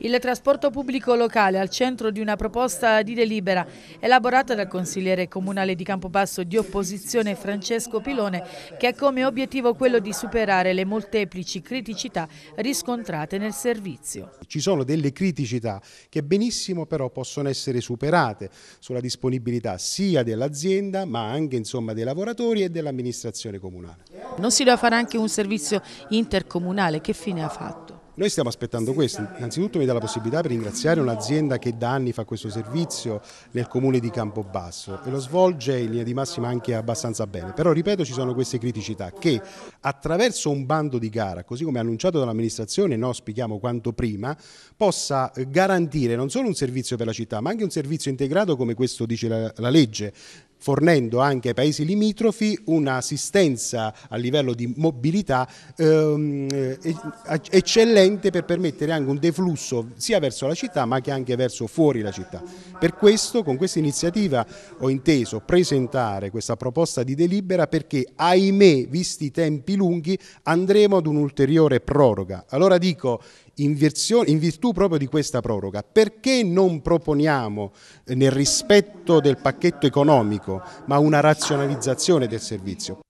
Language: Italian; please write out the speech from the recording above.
Il trasporto pubblico locale al centro di una proposta di delibera elaborata dal consigliere comunale di Campobasso di opposizione Francesco Pilone che ha come obiettivo quello di superare le molteplici criticità riscontrate nel servizio. Ci sono delle criticità che benissimo però possono essere superate sulla disponibilità sia dell'azienda ma anche insomma, dei lavoratori e dell'amministrazione comunale. Non si deve fare anche un servizio intercomunale, che fine ha fatto? Noi stiamo aspettando questo, innanzitutto mi dà la possibilità per ringraziare un'azienda che da anni fa questo servizio nel comune di Campobasso e lo svolge in linea di massima anche abbastanza bene, però ripeto ci sono queste criticità che attraverso un bando di gara, così come annunciato dall'amministrazione, noi spieghiamo quanto prima, possa garantire non solo un servizio per la città ma anche un servizio integrato come questo dice la, la legge, fornendo anche ai paesi limitrofi un'assistenza a livello di mobilità ehm, eh, eccellente per permettere anche un deflusso sia verso la città ma che anche verso fuori la città. Per questo con questa iniziativa ho inteso presentare questa proposta di delibera perché ahimè visti i tempi lunghi andremo ad un'ulteriore proroga. Allora dico in, versione, in, virtù proprio di questa proroga, perché non proponiamo eh, nel rispetto del pacchetto economico, ma una razionalizzazione del servizio?